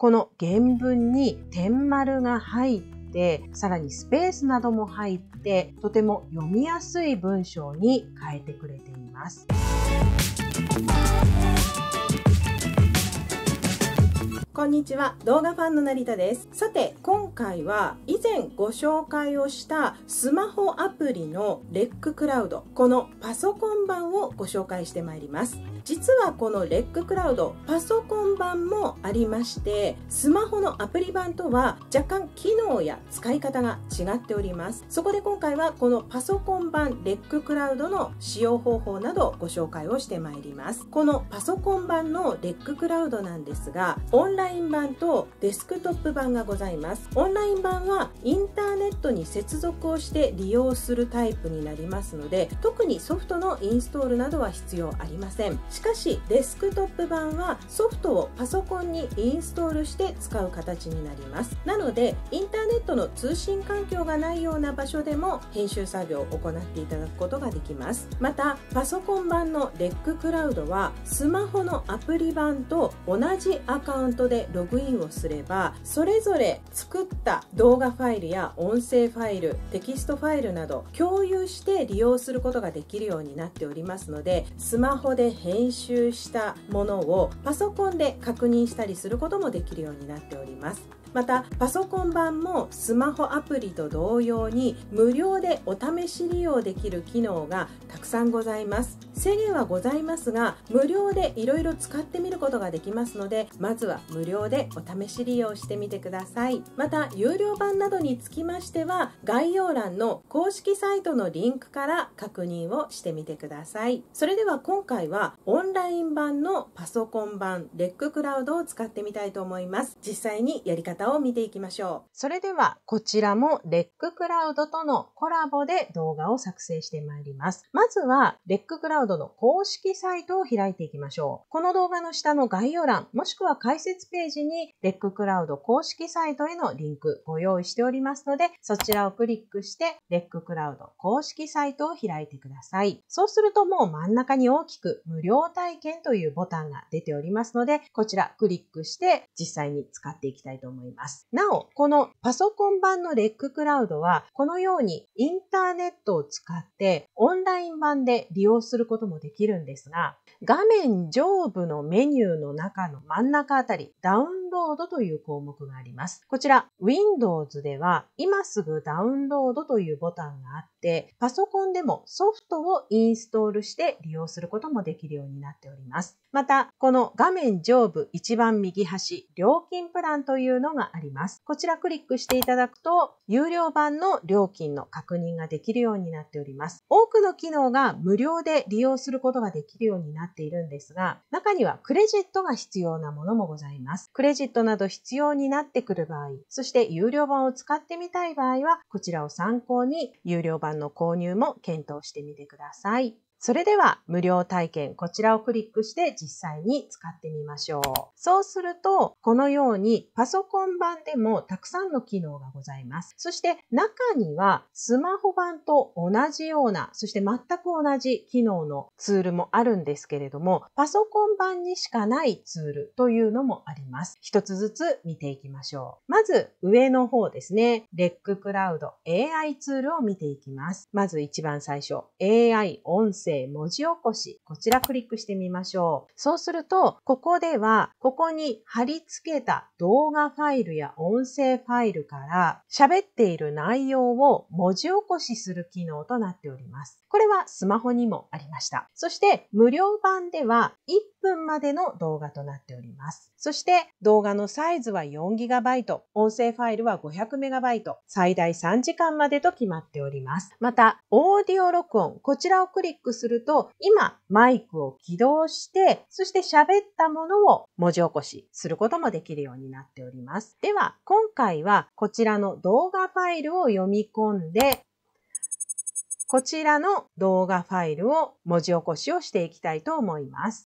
この原文に点丸が入って、さらにスペースなども入って、とても読みやすい文章に変えてくれています。こんにちは動画ファンの成田ですさて今回は以前ご紹介をしたスマホアプリのレッククラウドこのパソコン版をご紹介してまいります実はこのレッククラウドパソコン版もありましてスマホのアプリ版とは若干機能や使い方が違っておりますそこで今回はこのパソコン版レッククラウドの使用方法などご紹介をしてまいりますこのパソコン版のレッククラウドなんですがオンラインライン版とデスクトップ版がございますオンライン版はインターネットに接続をして利用するタイプになりますので特にソフトのインストールなどは必要ありませんしかしデスクトップ版はソフトをパソコンにインストールして使う形になりますなのでインターネットの通信環境がないような場所でも編集作業を行っていただくことができますまたパソコン版の DeckCloud はスマホのアプリ版と同じアカウントでログインをすればそれぞれ作った動画ファイルや音声ファイルテキストファイルなど共有して利用することができるようになっておりますのでスマホで編集したものをパソコンで確認したりすることもできるようになっておりますまたパソコン版もスマホアプリと同様に無料でお試し利用できる機能がたくさんございます制限はございますが無料でいろいろ使ってみることができますのでまずは無料でお試し利用してみてくださいまた有料版などにつきましては概要欄の公式サイトのリンクから確認をしてみてくださいそれでは今回はオンライン版のパソコン版レッククラウドを使ってみたいと思います実際にやり方方を見ていきましょう。それではこちらもレッククラウドとのコラボで動画を作成してまいります。まずはレッククラウドの公式サイトを開いていきましょう。この動画の下の概要欄もしくは解説ページにレッククラウド公式サイトへのリンクご用意しておりますのでそちらをクリックしてレッククラウド公式サイトを開いてください。そうするともう真ん中に大きく無料体験というボタンが出ておりますのでこちらクリックして実際に使っていきたいと思います。います。なお、このパソコン版のレッククラウドは、このようにインターネットを使ってオンライン版で利用することもできるんですが、画面上部のメニューの中の真ん中あたり、ダウンロードという項目があります。こちら、Windows では、今すぐダウンロードというボタンがあって、、パソコンでもソフトをインストールして利用することもできるようになっております。また、この画面上部一番右端、料金プランというのがあります。こちらクリックしていただくと、有料版の料金の確認ができるようになっております。多くの機能が無料で利用することができるようになっているんですが、中にはクレジットが必要なものもございます。クレジットなど必要になってくる場合、そして有料版を使ってみたい場合は、こちらを参考に有料版版の購入も検討してみてください。それでは無料体験、こちらをクリックして実際に使ってみましょう。そうすると、このようにパソコン版でもたくさんの機能がございます。そして中にはスマホ版と同じような、そして全く同じ機能のツールもあるんですけれども、パソコン版にしかないツールというのもあります。一つずつ見ていきましょう。まず上の方ですね、レッククラウド AI ツールを見ていきます。まず一番最初、AI 音声成文字起こし、こちらクリックしてみましょう。そうすると、ここでは、ここに貼り付けた動画ファイルや音声ファイルから、喋っている内容を文字起こしする機能となっております。これはスマホにもありました。そして、無料版では1分までの動画となっております。そして動画のサイズは 4GB、音声ファイルは 500MB、最大3時間までと決まっております。また、オーディオ録音、こちらをクリックすると、今マイクを起動して、そして喋ったものを文字起こしすることもできるようになっております。では、今回はこちらの動画ファイルを読み込んで、こちらの動画ファイルを文字起こしをしていきたいと思います。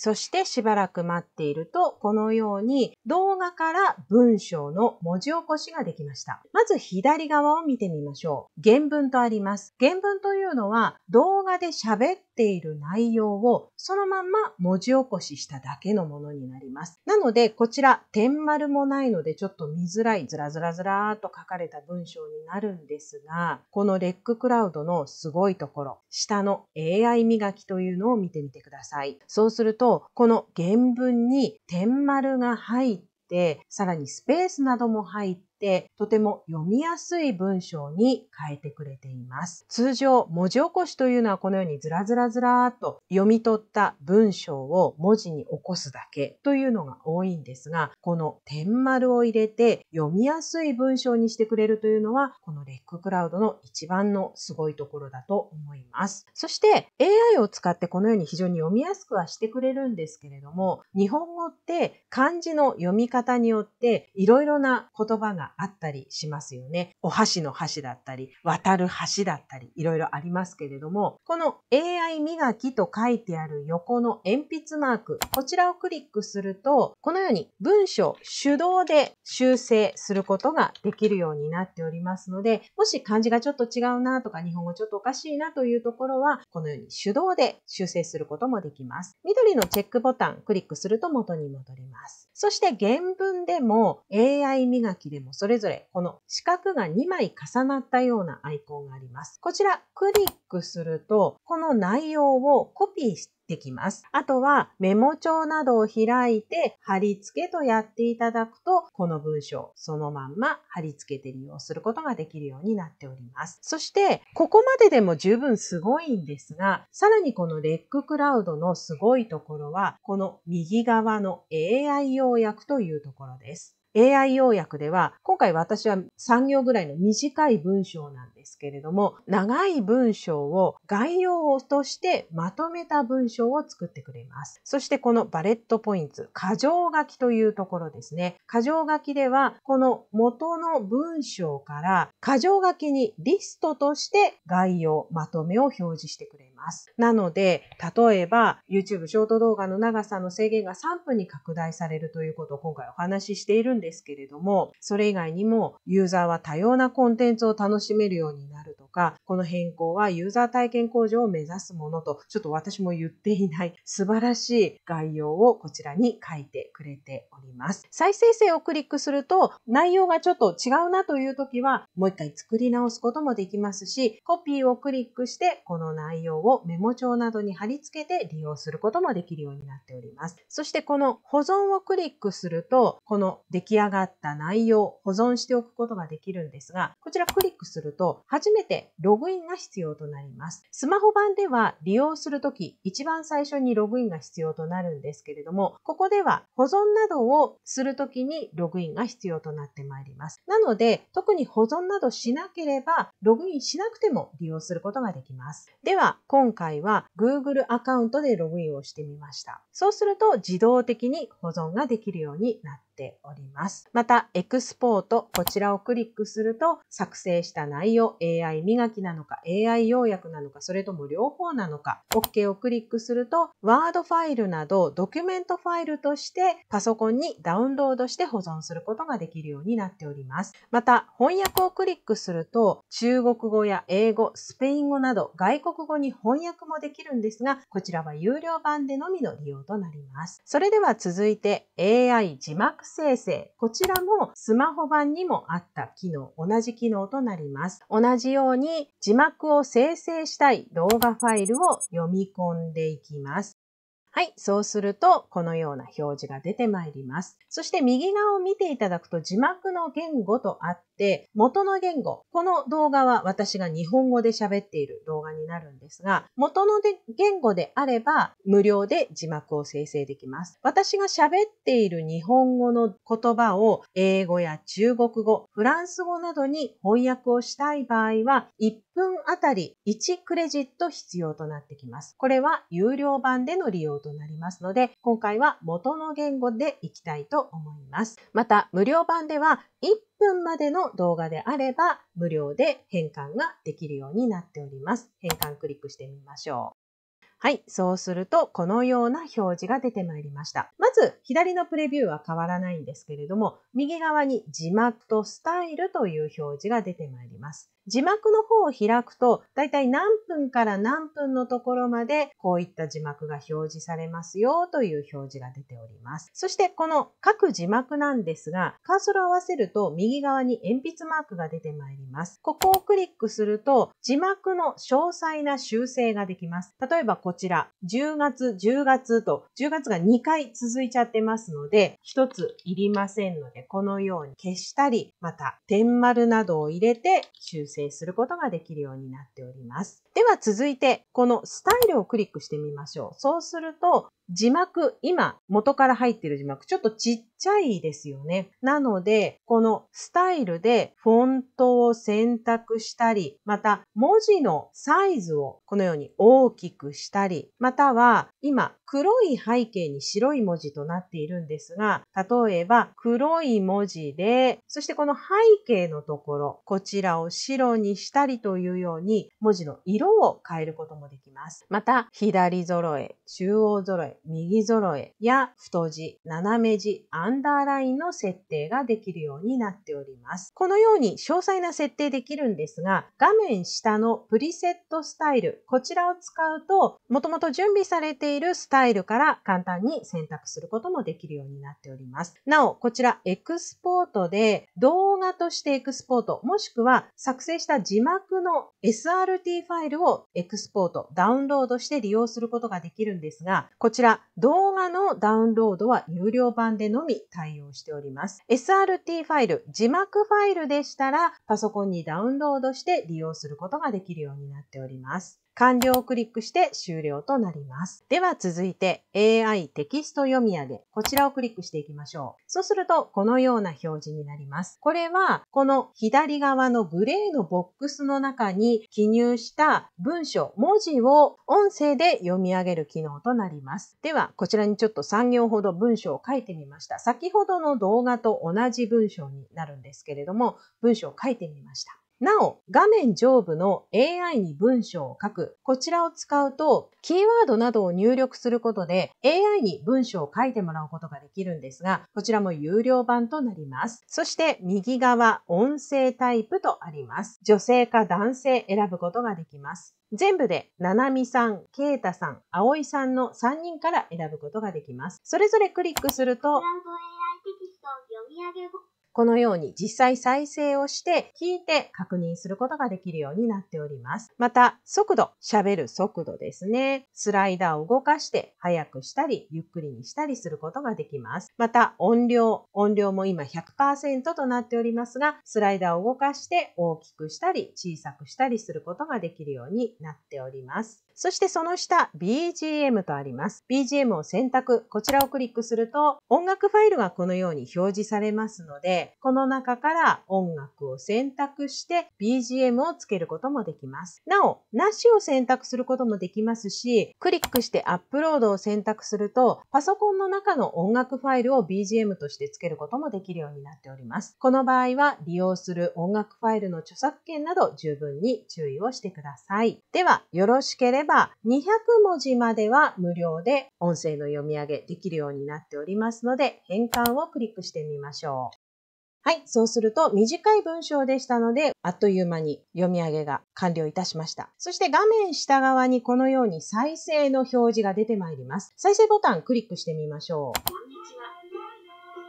そしてしばらく待っていると、このように動画から文章の文字起こしができました。まず左側を見てみましょう。原文とあります。原文というのは動画で喋っている内容をそのまま文字起こししただけのものになります。なので、こちら、点丸もないのでちょっと見づらい、ずらずらずらーっと書かれた文章になるんですが、このレッククラウドのすごいところ、下の AI 磨きというのを見てみてください。そうすると、この原文に点丸が入って、さらにスペースなども入ってて、とても読みやすい文章に変えてくれています。通常、文字起こしというのはこのようにずらずらずらーっと読み取った文章を文字に起こすだけというのが多いんですが、この点丸を入れて読みやすい文章にしてくれるというのは、このレッククラウドの一番のすごいところだと思います。そして AI を使ってこのように非常に読みやすくはしてくれるんですけれども、日本語って漢字の読み方によっていろいろな言葉ががあったりしますよね。お箸の箸だったり、渡る橋だったり、いろいろありますけれども、この AI 磨きと書いてある横の鉛筆マーク、こちらをクリックすると、このように文章手動で修正することができるようになっておりますので、もし漢字がちょっと違うなとか、日本語ちょっとおかしいなというところは、このように手動で修正することもできます。緑のチェックボタン、クリックすると元に戻ります。そして原文でも AI 磨きでもそれぞれこの四角が2枚重なったようなアイコンがあります。こちらクリックすると、この内容をコピーしてできます。あとはメモ帳などを開いて貼り付けとやっていただくと、この文章そのまんま貼り付けて利用することができるようになっております。そして、ここまででも十分すごいんですが、さらにこのレッククラウドのすごいところは、この右側の AI 要約というところです。AI 要約では、今回私は3行ぐらいの短い文章なんです。ですけれども、長い文章を概要をとしてまとめた文章を作ってくれます。そしてこのバレットポイント、過剰書きというところですね。過剰書きでは、この元の文章から過剰書きにリストとして概要、まとめを表示してくれます。なので、例えば YouTube ショート動画の長さの制限が3分に拡大されるということを今回お話ししているんですけれども、それ以外にもユーザーは多様なコンテンツを楽しめるようにになるとか、この変更はユーザー体験向上を目指すものと、ちょっと私も言っていない素晴らしい概要をこちらに書いてくれております。再生成をクリックすると、内容がちょっと違うなという時は、もう一回作り直すこともできますし、コピーをクリックして、この内容をメモ帳などに貼り付けて利用することもできるようになっております。そしてこの保存をクリックすると、この出来上がった内容、保存しておくことができるんですが、こちらクリックすると、初めてログインが必要となります。スマホ版では利用するとき、一番最初にログインが必要となるんですけれども、ここでは保存などをするときにログインが必要となってまいります。なので、特に保存などしなければ、ログインしなくても利用することができます。では、今回は Google アカウントでログインをしてみました。そうすると、自動的に保存ができるようになってております。また、エクスポート、こちらをクリックすると、作成した内容、AI 磨きなのか、AI 要約なのか、それとも両方なのか、OK をクリックすると、ワードファイルなど、ドキュメントファイルとして、パソコンにダウンロードして保存することができるようになっております。また、翻訳をクリックすると、中国語や英語、スペイン語など、外国語に翻訳もできるんですが、こちらは有料版でのみの利用となります。それでは続いて、AI 字幕生成、こちらもスマホ版にもあった機能、同じ機能となります。同じように字幕を生成したい動画ファイルを読み込んでいきます。はい、そうするとこのような表示が出てまいります。そして右側を見ていただくと字幕の言語とあっ、元の言語、この動画は私が日本語で喋っている動画になるんですが、元ので言語であれば無料で字幕を生成できます。私が喋っている日本語の言葉を英語や中国語、フランス語などに翻訳をしたい場合は、1分あたり1クレジット必要となってきます。これは有料版での利用となりますので、今回は元の言語でいきたいと思います。また、無料版では1分までの動画であれば無料で変換ができるようになっております。変換クリックしてみましょう。はい、そうするとこのような表示が出てまいりました。まず左のプレビューは変わらないんですけれども、右側に字幕とスタイルという表示が出てまいります。字幕の方を開くと、だいたい何分から何分のところまで、こういった字幕が表示されますよという表示が出ております。そして、この各字幕なんですが、カーソルを合わせると右側に鉛筆マークが出てまいります。ここをクリックすると、字幕の詳細な修正ができます。例えばこちら、10月、10月と、10月が2回続いちゃってますので、1ついりませんので、このように消したり、また、点丸などを入れて修正成することができるようになっております。では続いて、このスタイルをクリックしてみましょう。そうすると、字幕、今、元から入っている字幕、ちょっとちっちゃいですよね。なので、このスタイルでフォントを選択したり、また文字のサイズをこのように大きくしたり、または今、黒い背景に白い文字となっているんですが、例えば黒い文字で、そしてこの背景のところ、こちらを白にしたりというように、文字の色を変えることもできます。また、左揃え、中央揃え、え、右揃えや太字、斜め字、アンダーラインの設定ができるようになっております。このように詳細な設定できるんですが、画面下のプリセットスタイル、こちらを使うと、もともと準備されているスタイルから簡単に選択することもできるようになっております。なお、こちらエクスポートで動画としてエクスポート、もしくは作成した字幕の SRT ファイルをエクスポート、ダウンロードして利用することができるんですが、こちらら、動画のダウンロードは有料版でのみ対応しております。SRT ファイル、字幕ファイルでしたら、パソコンにダウンロードして利用することができるようになっております。完了をクリックして終了となります。では続いて AI テキスト読み上げ、こちらをクリックしていきましょう。そうするとこのような表示になります。これはこの左側のグレーのボックスの中に記入した文章、文字を音声で読み上げる機能となります。ではこちらにちょっと3行ほど文章を書いてみました。先ほどの動画と同じ文章になるんですけれども、文章を書いてみました。なお、画面上部の AI に文章を書く、こちらを使うと、キーワードなどを入力することで AI に文章を書いてもらうことができるんですが、こちらも有料版となります。そして右側、音声タイプとあります。女性か男性選ぶことができます。全部で、ななみさん、けいたさん、あおいさんの3人から選ぶことができます。それぞれクリックすると、ちゃんと AI テキストを読み上げこのように実際再生をして聞いて確認することができるようになっております。また、速度、喋る速度ですね。スライダーを動かして速くしたり、ゆっくりにしたりすることができます。また、音量、音量も今100%となっておりますが、スライダーを動かして大きくしたり、小さくしたりすることができるようになっております。そしてその下、BGM とあります。BGM を選択、こちらをクリックすると、音楽ファイルがこのように表示されますので、この中から音楽を選択して BGM をつけることもできます。なお、なしを選択することもできますし、クリックしてアップロードを選択すると、パソコンの中の音楽ファイルを BGM としてつけることもできるようになっております。この場合は、利用する音楽ファイルの著作権など十分に注意をしてください。では、よろしければ200文字までは無料で音声の読み上げできるようになっておりますので、変換をクリックしてみましょう。はい、そうすると短い文章でしたので、あっという間に読み上げが完了いたしました。そして画面下側にこのように再生の表示が出てまいります。再生ボタンクリックしてみましょう。こんにちは。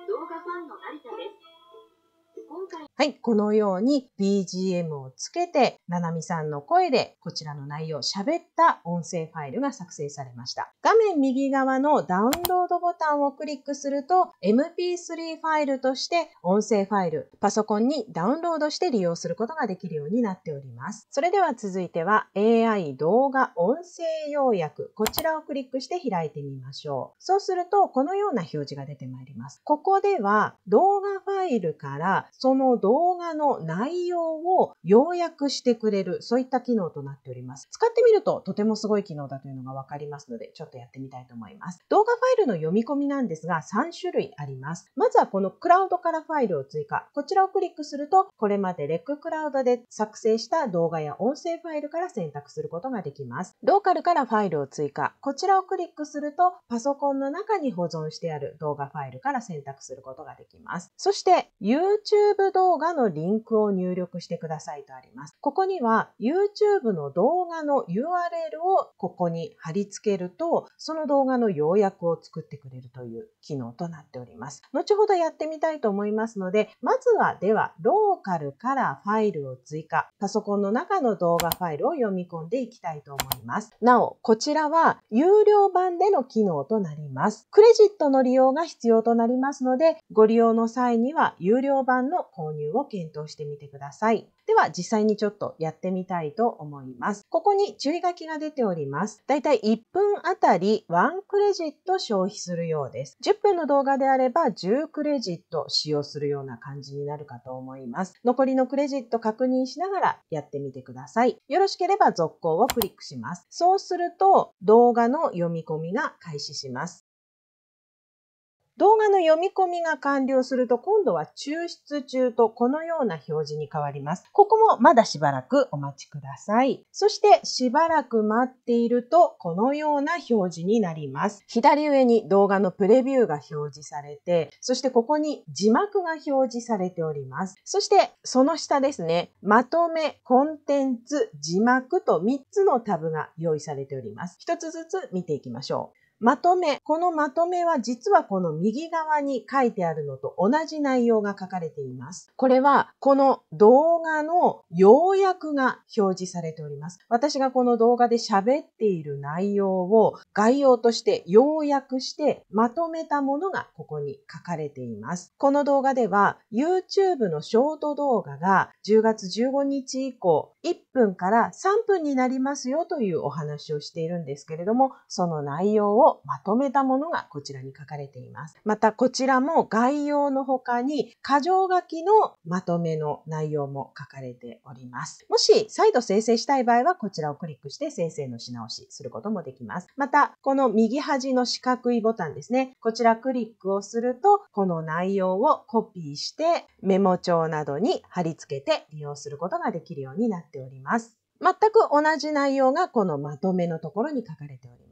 動画ファンの成田です。今回はい、このように BGM をつけて、ななみさんの声でこちらの内容を喋った音声ファイルが作成されました。画面右側のダウンロードボタンをクリックすると、MP3 ファイルとして音声ファイル、パソコンにダウンロードして利用することができるようになっております。それでは続いては AI 動画音声要約、こちらをクリックして開いてみましょう。そうすると、このような表示が出てまいります。ここでは動画ファイルからその動動画の内容を要約してくれる、そういった機能となっております。使ってみるととてもすごい機能だというのがわかりますので、ちょっとやってみたいと思います。動画ファイルの読み込みなんですが、3種類あります。まずはこのクラウドからファイルを追加。こちらをクリックすると、これまでレッククラウドで作成した動画や音声ファイルから選択することができます。ローカルからファイルを追加。こちらをクリックすると、パソコンの中に保存してある動画ファイルから選択することができます。そして、YouTube 動画のリンクを入力してくださいとあります。ここには YouTube の動画の URL をここに貼り付けると、その動画の要約を作ってくれるという機能となっております。後ほどやってみたいと思いますので、まずはではローカルからファイルを追加、パソコンの中の動画ファイルを読み込んでいきたいと思います。なお、こちらは有料版での機能となります。クレジットの利用が必要となりますので、ご利用の際には有料版の購入ルを検討してみてください。では実際にちょっとやってみたいと思います。ここに注意書きが出ております。だいたい1分あたり1クレジット消費するようです。10分の動画であれば10クレジット使用するような感じになるかと思います。残りのクレジット確認しながらやってみてください。よろしければ続行をクリックします。そうすると動画の読み込みが開始します。動画の読み込みが完了すると今度は抽出中とこのような表示に変わります。ここもまだしばらくお待ちください。そしてしばらく待っているとこのような表示になります。左上に動画のプレビューが表示されて、そしてここに字幕が表示されております。そしてその下ですね、まとめ、コンテンツ、字幕と3つのタブが用意されております。1つずつ見ていきましょう。まとめ。このまとめは実はこの右側に書いてあるのと同じ内容が書かれています。これはこの動画の要約が表示されております。私がこの動画で喋っている内容を概要として要約してまとめたものがここに書かれています。この動画では YouTube のショート動画が10月15日以降1分から3分になりますよというお話をしているんですけれども、その内容ををまとめたものがこちらに書かれています。またこちらも概要の他に箇条書きのまとめの内容も書かれております。もし再度生成したい場合はこちらをクリックして生成のし直しすることもできます。またこの右端の四角いボタンですね。こちらクリックをするとこの内容をコピーしてメモ帳などに貼り付けて利用することができるようになっております。全く同じ内容がこのまとめのところに書かれております。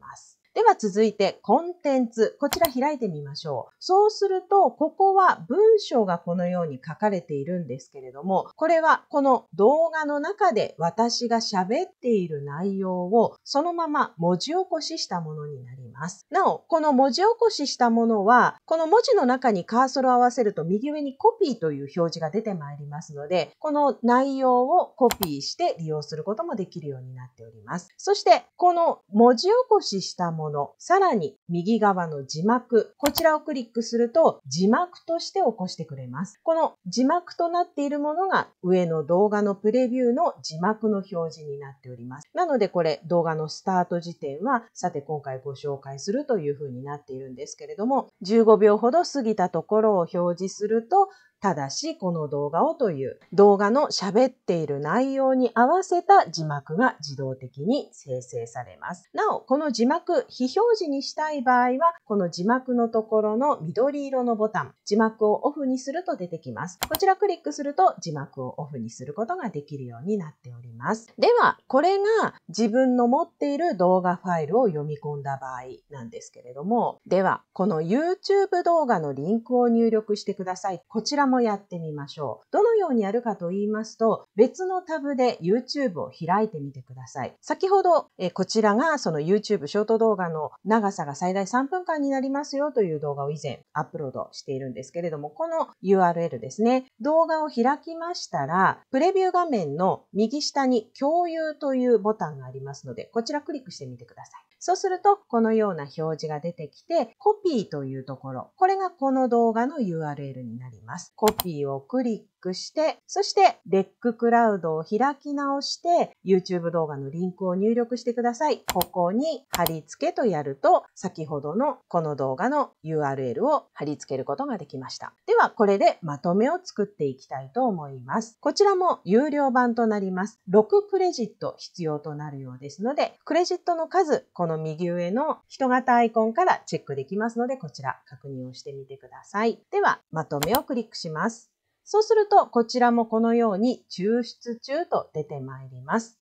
では続いてコンテンツ。こちら開いてみましょう。そうすると、ここは文章がこのように書かれているんですけれども、これはこの動画の中で私が喋っている内容をそのまま文字起こししたものになります。なお、この文字起こししたものは、この文字の中にカーソルを合わせると右上にコピーという表示が出てまいりますので、この内容をコピーして利用することもできるようになっております。そして、この文字起こししたものもの、さらに右側の字幕、こちらをクリックすると字幕として起こしてくれます。この字幕となっているものが上の動画のプレビューの字幕の表示になっております。なのでこれ動画のスタート時点は、さて今回ご紹介するというふうになっているんですけれども、15秒ほど過ぎたところを表示すると、ただしこの動画をという動画の喋っている内容に合わせた字幕が自動的に生成されます。なお、この字幕、非表示にしたい場合は、この字幕のところの緑色のボタン、字幕をオフにすると出てきます。こちらクリックすると字幕をオフにすることができるようになっております。では、これが自分の持っている動画ファイルを読み込んだ場合なんですけれども、では、この YouTube 動画のリンクを入力してください。こちらもやってみましょう。どのようにやるかと言いますと、別のタブで YouTube を開いてみてください。先ほど、えこちらがその YouTube ショート動画の長さが最大3分間になりますよという動画を以前アップロードしているんですけれども、この URL ですね。動画を開きましたら、プレビュー画面の右下に共有というボタンがありますので、こちらクリックしてみてください。そうすると、このような表示が出てきて、コピーというところ、これがこの動画の URL になります。コピーをクリック。クして、そしてレッククラウドを開き直して、YouTube 動画のリンクを入力してください。ここに貼り付けとやると、先ほどのこの動画の URL を貼り付けることができました。では、これでまとめを作っていきたいと思います。こちらも有料版となります。6クレジット必要となるようですので、クレジットの数、この右上の人型アイコンからチェックできますので、こちら確認をしてみてください。では、まとめをクリックします。そうすると、こちらもこのように抽出中と出てまいります。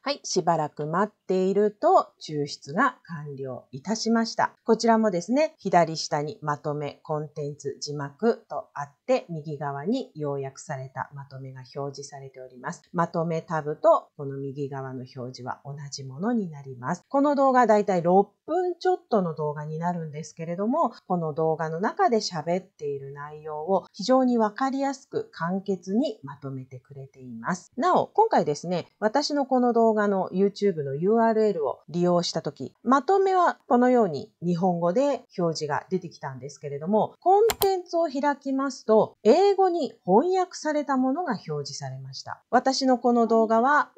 はい、しばらく待っていると抽出が完了いたしました。こちらもですね、左下にまとめ、コンテンツ、字幕とあって、右側に要約されたまとめが表示されております。まとめタブとこの右側の表示は同じものになります。この動画だいたい6分ちょっとの動画になるんですけれども、この動画の中で喋っている内容を非常にわかりやすく簡潔にまとめてくれています。なお、今回ですね、私のこの動画の YouTube の URL URL を利用したとき、まとめはこのように日本語で表示が出てきたんですけれども、コンテンツを開きますと、英語に翻訳されたものが表示されました。私のこの動画は、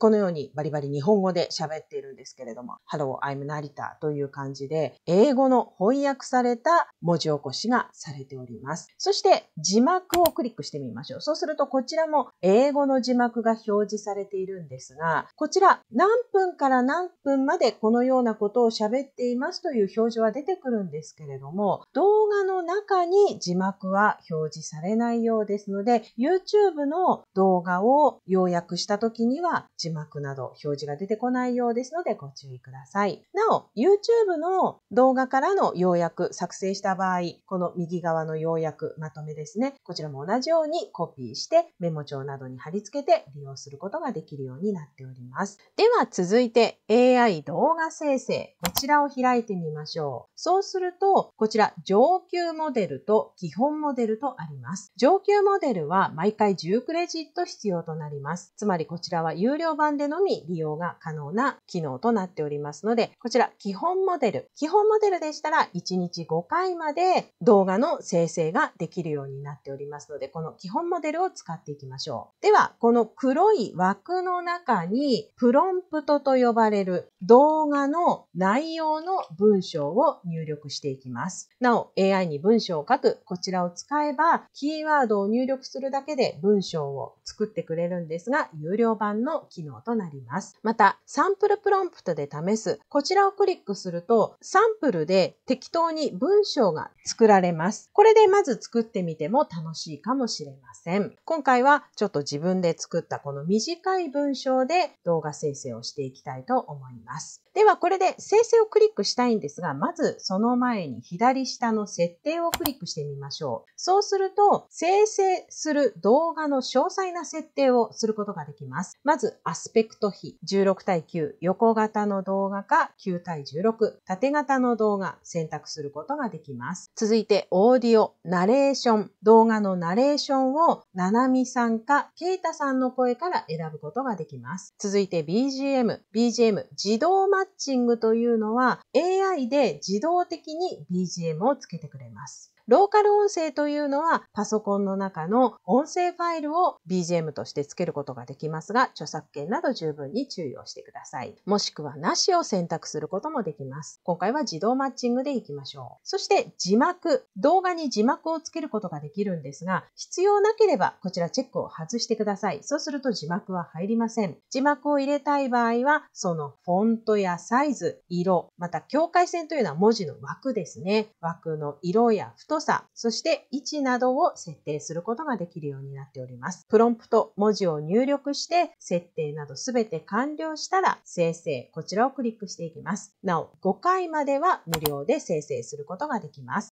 このようにバリバリ日本語で喋っているんですけれども、Hello, I'm 成田という感じで、英語の翻訳された文字起こしがされております。そして、字幕をクリックしてみましょう。そうすると、こちらも英語の字幕が表示されているんですが、こちら、何分から何分までこのようなことを喋っていますという表示は出てくるんですけれども、動画の中に字幕は表示されないようですので、YouTube の動画を要約した時には字字幕など表示が出てこないようですのでご注意ください。なお、YouTube の動画からの要約作成した場合、この右側の要約まとめですね、こちらも同じようにコピーしてメモ帳などに貼り付けて利用することができるようになっております。では続いて AI 動画生成、こちらを開いてみましょう。そうすると、こちら上級モデルと基本モデルとあります。上級モデルは毎回10クレジット必要となります。つまりこちらは有料版でのみ利用が可能な機能となっておりますので、こちら基本モデル。基本モデルでしたら1日5回まで動画の生成ができるようになっておりますので、この基本モデルを使っていきましょう。では、この黒い枠の中にプロンプトと呼ばれる動画の内容の文章を入力していきます。なお、AI に文章を書く、こちらを使えば、キーワードを入力するだけで文章を作ってくれるんですが、有料版の機能能となります。また、サンプルプロンプトで試す。こちらをクリックすると、サンプルで適当に文章が作られます。これでまず作ってみても楽しいかもしれません。今回はちょっと自分で作ったこの短い文章で動画生成をしていきたいと思います。では、これで生成をクリックしたいんですが、まずその前に左下の設定をクリックしてみましょう。そうすると、生成する動画の詳細な設定をすることができます。まず、アスペクト比16対9、横型の動画か9対16、縦型の動画選択することができます。続いて、オーディオ、ナレーション、動画のナレーションを、ななみさんか、ケイタさんの声から選ぶことができます。続いて、BGM、BGM、自動マッッチングというのは AI で自動的に BGM をつけてくれます。ローカル音声というのはパソコンの中の音声ファイルを BGM としてつけることができますが、著作権など十分に注意をしてください。もしくはなしを選択することもできます。今回は自動マッチングでいきましょう。そして字幕。動画に字幕をつけることができるんですが、必要なければこちらチェックを外してください。そうすると字幕は入りません。字幕を入れたい場合は、そのフォントやサイズ、色、また境界線というのは文字の枠ですね。枠の色や太さ、そして位置などを設定することができるようになっております。プロンプト、文字を入力して、設定などすべて完了したら、生成、こちらをクリックしていきます。なお、5回までは無料で生成することができます。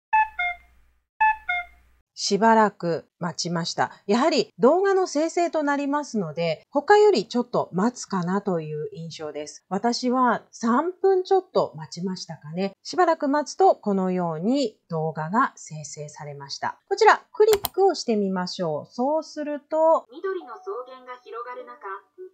しばらく待ちました。やはり動画の生成となりますので、他よりちょっと待つかなという印象です。私は3分ちょっと待ちましたかね。しばらく待つとこのように動画が生成されました。こちらクリックをしてみましょう。そうすると、緑の草原が広がる中、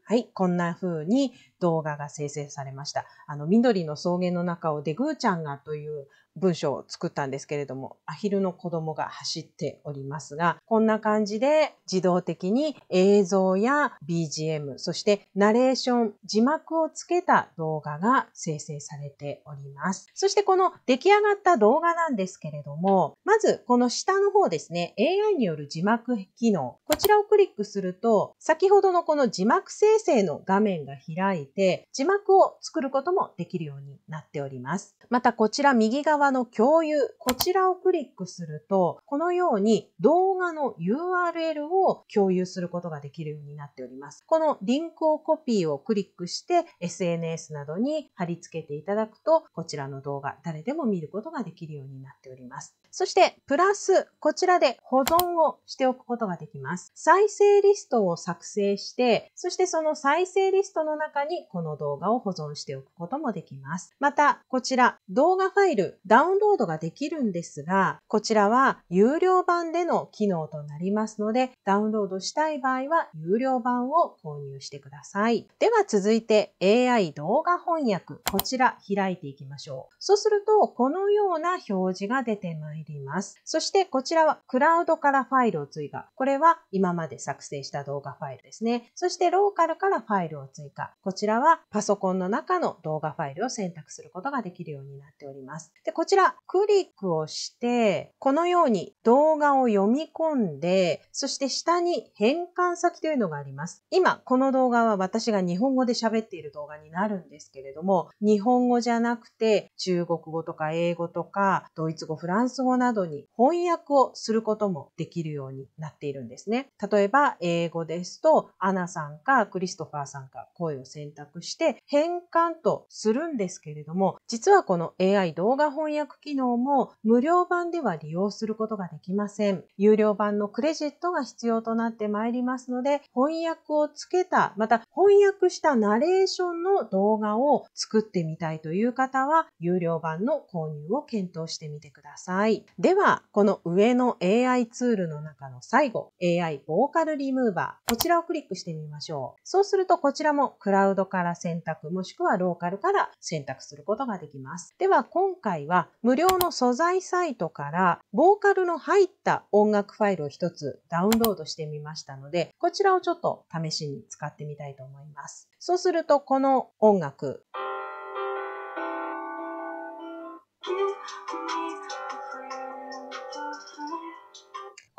はい、こんな風に動画が生成されました。あの、緑の草原の中をでぐーちゃんがという文章を作ったんですけれども、アヒルの子供が走っておりますが、こんな感じで自動的に映像や BGM、そしてナレーション、字幕をつけた動画が生成されております。そしてこの出来上がった動画なんですけれども、まずこの下の方ですね、AI による字幕機能、こちらをクリックすると、先ほどのこの字幕生成の画面が開いて字幕を作ることもできるようになっております。またこちら右側の共有、こちらをクリックするとこのように動画の URL を共有することができるようになっております。このリンクをコピーをクリックして SNS などに貼り付けていただくとこちらの動画誰でも見ることができるようになっております。そしてプラスこちらで保存をしておくことができます。再生リストを作成してそしてしてその再生リストの中にこの動画を保存しておくこともできます。また、こちら動画ファイルダウンロードができるんですが、こちらは有料版での機能となりますので、ダウンロードしたい場合は有料版を購入してください。では続いて AI 動画翻訳、こちら開いていきましょう。そうすると、このような表示が出てまいります。そしてこちらはクラウドからファイルを追加。これは今まで作成した動画ファイルですね。そしてローカルからファイルを追加。こちらはパソコンの中の動画ファイルを選択することができるようになっております。で、こちら、クリックをして、このように動画を読み込んで、そして下に変換先というのがあります。今、この動画は私が日本語で喋っている動画になるんですけれども、日本語じゃなくて、中国語とか英語とか、ドイツ語、フランス語などに翻訳をすることもできるようになっているんですね。例えば、英語ですと、アナさんかクリストファーさんか声を選択して変換とするんですけれども、実はこの AI 動画翻訳機能も無料版では利用することができません。有料版のクレジットが必要となってまいりますので、翻訳をつけた、また翻訳したナレーションの動画を作ってみたいという方は、有料版の購入を検討してみてください。では、この上の AI ツールの中の最後、AI ボーカルリムーバー、こちらをクリックしてみましょう。そうするとこちらもクラウドから選択もしくはローカルから選択することができます。では今回は無料の素材サイトからボーカルの入った音楽ファイルを1つダウンロードしてみましたのでこちらをちょっと試しに使ってみたいと思います。そうするとこの音楽。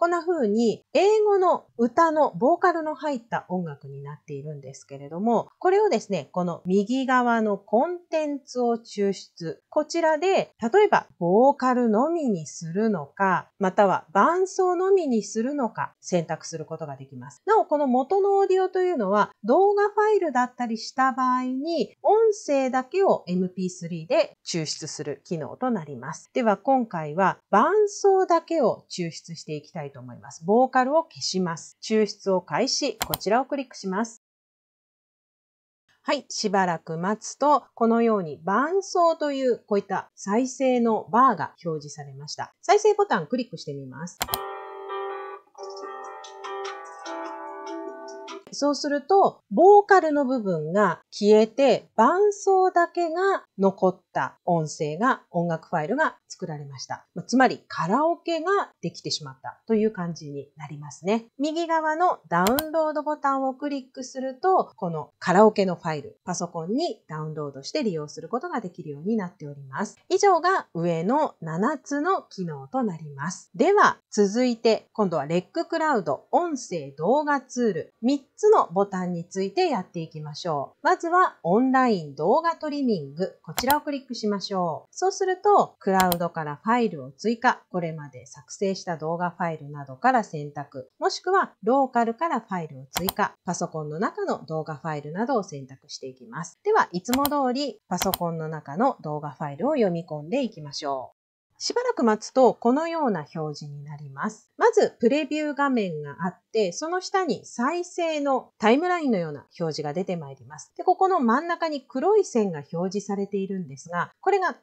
こんな風に英語の歌のボーカルの入った音楽になっているんですけれども、これをですね、この右側のコンテンツを抽出。こちらで、例えばボーカルのみにするのか、または伴奏のみにするのか選択することができます。なお、この元のオーディオというのは動画ファイルだったりした場合に、音声だけを MP3 で抽出する機能となります。では今回は伴奏だけを抽出していきたいとと思います。ボーカルを消します。抽出を開始、こちらをクリックします。はい、しばらく待つと、このように伴奏というこういった再生のバーが表示されました。再生ボタンクリックしてみます。そうすると、ボーカルの部分が消えて、伴奏だけが残った音声が、音楽ファイルが作られました。つまり、カラオケができてしまったという感じになりますね。右側のダウンロードボタンをクリックすると、このカラオケのファイル、パソコンにダウンロードして利用することができるようになっております。以上が上の7つの機能となります。では、続いて、今度はレッククラウド音声動画ツール3つつのボタンについてやっていきましょう。まずはオンライン動画トリミング。こちらをクリックしましょう。そうすると、クラウドからファイルを追加。これまで作成した動画ファイルなどから選択。もしくは、ローカルからファイルを追加。パソコンの中の動画ファイルなどを選択していきます。では、いつも通りパソコンの中の動画ファイルを読み込んでいきましょう。しばらく待つとこのような表示になります。まずプレビュー画面があって、その下に再生のタイムラインのような表示が出てまいります。で、ここの真ん中に黒い線が表示されているんですが、これがカッ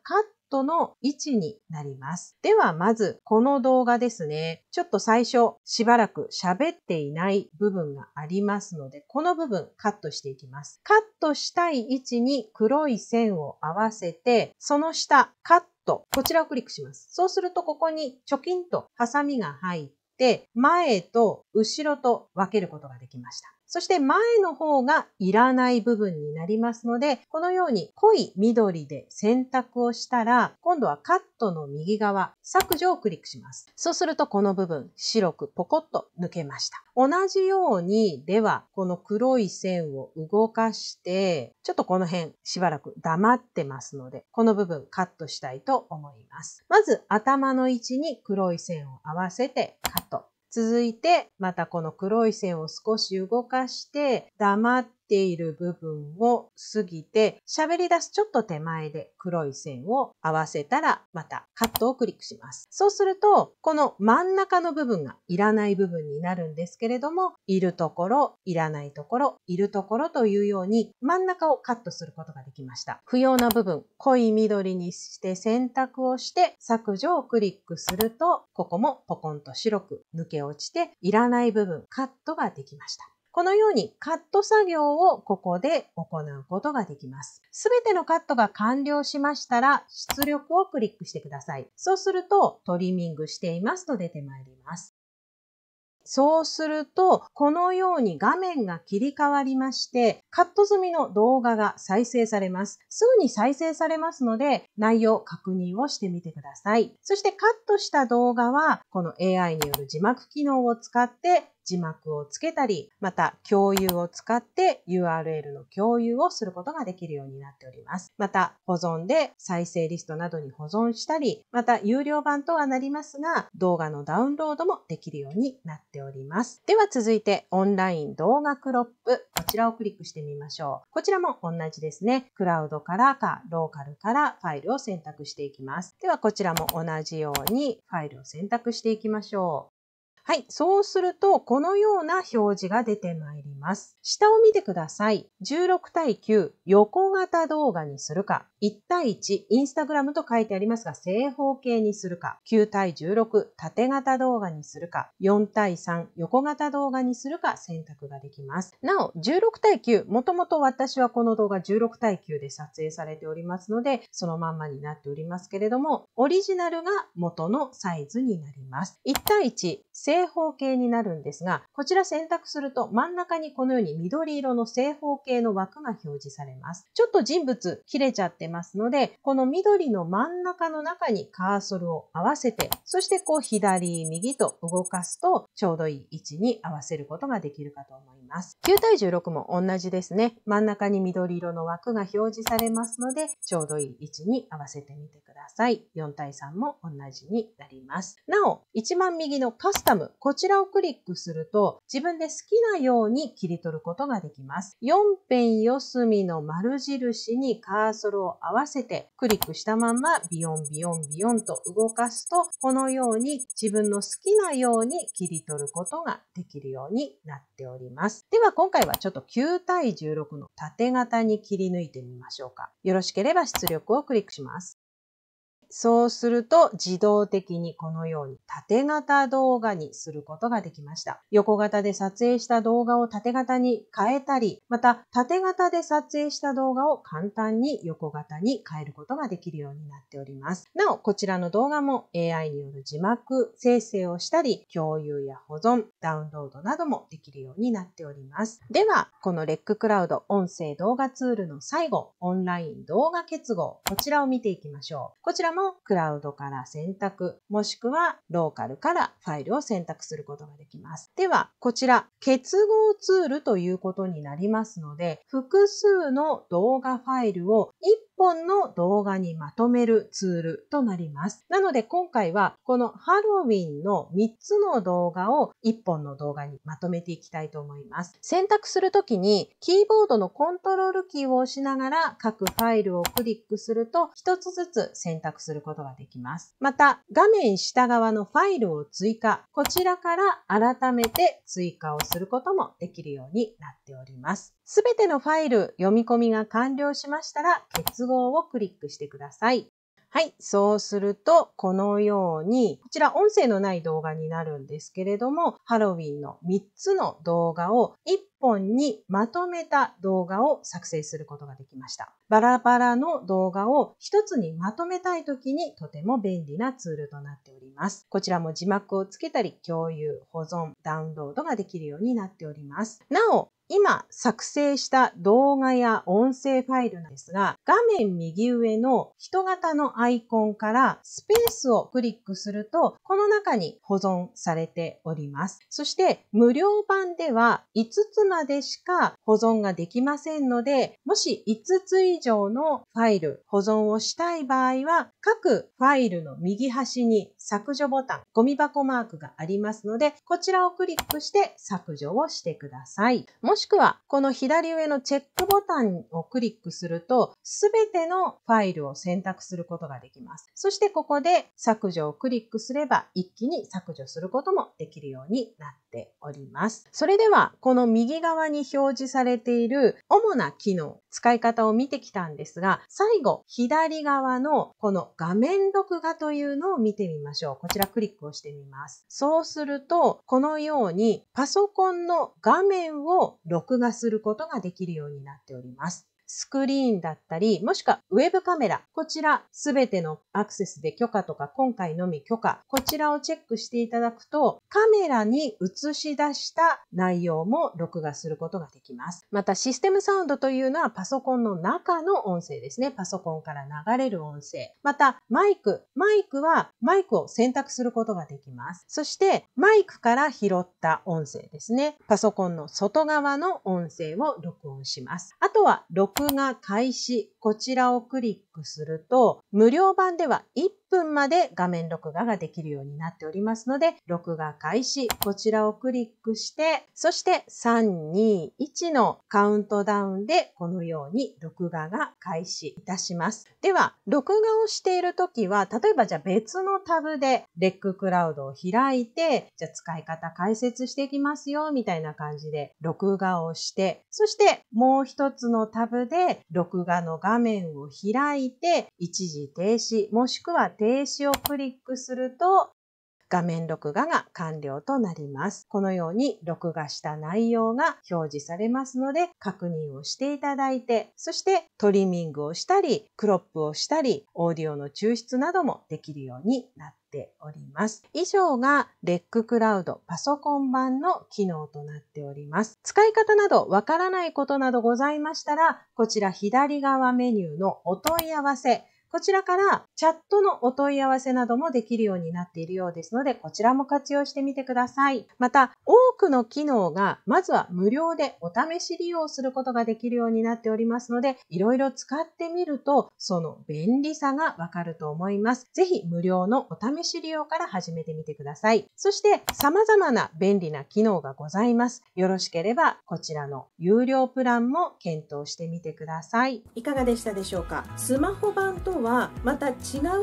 トの位置になります。ではまずこの動画ですね。ちょっと最初しばらく喋っていない部分がありますので、この部分カットしていきます。カットしたい位置に黒い線を合わせて、その下カッと、こちらをクリックします。そうすると、ここにチョキンとハサミが入って、前と後ろと分けることができました。そして前の方がいらない部分になりますので、このように濃い緑で選択をしたら、今度はカットの右側、削除をクリックします。そうするとこの部分、白くポコッと抜けました。同じように、では、この黒い線を動かして、ちょっとこの辺、しばらく黙ってますので、この部分カットしたいと思います。まず、頭の位置に黒い線を合わせてカット。続いて、またこの黒い線を少し動かして、黙っている部分を過ぎて、喋り出すちょっと手前で黒い線を合わせたら、またカットをクリックします。そうすると、この真ん中の部分がいらない部分になるんですけれども、いるところ、いらないところ、いるところというように、真ん中をカットすることができました。不要な部分、濃い緑にして選択をして、削除をクリックすると、ここもポコンと白く抜け落ちて、いらない部分、カットができました。このようにカット作業をここで行うことができます。すべてのカットが完了しましたら出力をクリックしてください。そうするとトリミングしていますと出てまいります。そうすると、このように画面が切り替わりまして、カット済みの動画が再生されます。すぐに再生されますので、内容確認をしてみてください。そしてカットした動画は、この AI による字幕機能を使って字幕をつけたり、また共有を使って URL の共有をすることができるようになっております。また保存で再生リストなどに保存したり、また有料版とはなりますが、動画のダウンロードもできるようになっております。では続いてオンライン動画クロップ、こちらをクリックしてみましょう。こちらも同じですね。クラウドからか、ローカルからファイルを選択していきます。ではこちらも同じようにファイルを選択していきましょう。はい。そうすると、このような表示が出てまいります。下を見てください。16対9、横型動画にするか。1対1、インスタグラムと書いてありますが、正方形にするか。9対16、縦型動画にするか。4対3、横型動画にするか選択ができます。なお、16対9、もともと私はこの動画16対9で撮影されておりますので、そのまんまになっておりますけれども、オリジナルが元のサイズになります。1対1、正方形になるんですが、こちら選択すると真ん中にこのように緑色の正方形の枠が表示されます。ちょっと人物切れちゃってますので、この緑の真ん中の中にカーソルを合わせて、そしてこう左、右と動かすとちょうどいい位置に合わせることができるかと思います。9対16も同じですね。真ん中に緑色の枠が表示されますので、ちょうどいい位置に合わせてみてください。4対3も同じになります。なお、一番右のカスタムム、こちらをクリックすると、自分で好きなように切り取ることができます。4辺四隅の丸印にカーソルを合わせて、クリックしたままビヨンビヨンビヨンと動かすと、このように自分の好きなように切り取ることができるようになっております。では今回はちょっと9対16の縦型に切り抜いてみましょうか。よろしければ出力をクリックします。そうすると自動的にこのように縦型動画にすることができました。横型で撮影した動画を縦型に変えたり、また縦型で撮影した動画を簡単に横型に変えることができるようになっております。なお、こちらの動画も AI による字幕生成をしたり、共有や保存、ダウンロードなどもできるようになっております。では、このレッククラウド音声動画ツールの最後、オンライン動画結合、こちらを見ていきましょう。こちらものクラウドから選択、もしくはローカルからファイルを選択することができます。では、こちら、結合ツールということになりますので、複数の動画ファイルを1本の動画にまとめるツールとなります。なので今回はこのハロウィンの3つの動画を1本の動画にまとめていきたいと思います。選択するときにキーボードのコントロールキーを押しながら各ファイルをクリックすると1つずつ選択することができます。また画面下側のファイルを追加、こちらから改めて追加をすることもできるようになっております。すべてのファイル読み込みが完了しましたら結合をクリックしてください。はい。そうすると、このように、こちら音声のない動画になるんですけれども、ハロウィンの3つの動画を1本にまとめた動画を作成することができました。バラバラの動画を1つにまとめたいときにとても便利なツールとなっております。こちらも字幕をつけたり、共有、保存、ダウンロードができるようになっております。なお、今作成した動画や音声ファイルなんですが、画面右上の人型のアイコンからスペースをクリックすると、この中に保存されております。そして無料版では5つまでしか保存ができませんので、もし5つ以上のファイル保存をしたい場合は、各ファイルの右端に削除ボタン、ゴミ箱マークがありますので、こちらをクリックして削除をしてください。もししくは、この左上のチェックボタンをクリックすると、すべてのファイルを選択することができます。そしてここで削除をクリックすれば、一気に削除することもできるようになっております。それでは、この右側に表示されている主な機能、使い方を見てきたんですが、最後、左側のこの画面録画というのを見てみましょう。こちらクリックをしてみます。そうすると、このようにパソコンの画面を録画することができるようになっております。スクリーンだったり、もしくはウェブカメラ、こちらすべてのアクセスで許可とか、今回のみ許可、こちらをチェックしていただくと、カメラに映し出した内容も録画することができます。また、システムサウンドというのはパソコンの中の音声ですね。パソコンから流れる音声。また、マイク。マイクは、マイクを選択することができます。そして、マイクから拾った音声ですね。パソコンの外側の音声を録音します。あとは、録が開始、こちらをクリックすると、無料版では1分まで画面録画ができるようになっておりますので、録画開始、こちらをクリックして、そして3、2、1のカウントダウンでこのように録画が開始いたします。では、録画をしているときは、例えばじゃあ別のタブでレッククラウドを開いて、じゃあ使い方解説していきますよ、みたいな感じで録画をして、そしてもう一つのタブで録画の画面を開いて、一時停止、もしくは停止停止をクリックすると、画面録画が完了となります。このように録画した内容が表示されますので確認をしていただいて、そしてトリミングをしたり、クロップをしたり、オーディオの抽出などもできるようになっております。以上がレッククラウドパソコン版の機能となっております。使い方などわからないことなどございましたら、こちら左側メニューのお問い合わせ、こちらからチャットのお問い合わせなどもできるようになっているようですので、こちらも活用してみてください。また、多くの機能が、まずは無料でお試し利用することができるようになっておりますので、いろいろ使ってみると、その便利さがわかると思います。ぜひ無料のお試し利用から始めてみてください。そして、様々な便利な機能がございます。よろしければ、こちらの有料プランも検討してみてください。いかがでしたでしょうかスマホ版とはまた違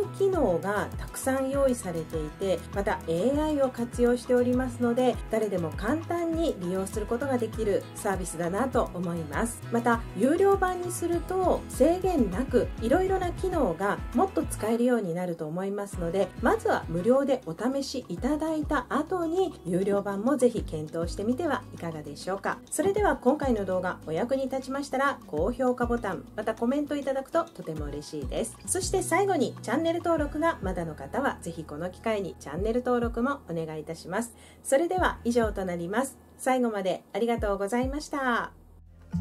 う機能がたくさん用意されていてまた AI を活用しておりますので誰でも簡単に利用することができるサービスだなと思いますまた有料版にすると制限なくいろいろな機能がもっと使えるようになると思いますのでまずは無料でお試しいただいた後に有料版もぜひ検討してみてはいかがでしょうかそれでは今回の動画お役に立ちましたら高評価ボタンまたコメントいただくととても嬉しいですそして最後にチャンネル登録がまだの方はぜひこの機会にチャンネル登録もお願いいたしますそれでは以上となります最後までありがとうございました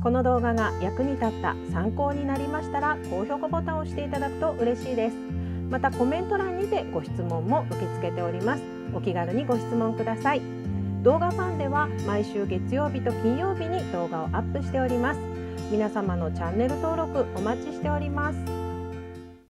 この動画が役に立った参考になりましたら高評価ボタンを押していただくと嬉しいですまたコメント欄にてご質問も受け付けておりますお気軽にご質問ください動画ファンでは毎週月曜日と金曜日に動画をアップしております皆様のチャンネル登録お待ちしております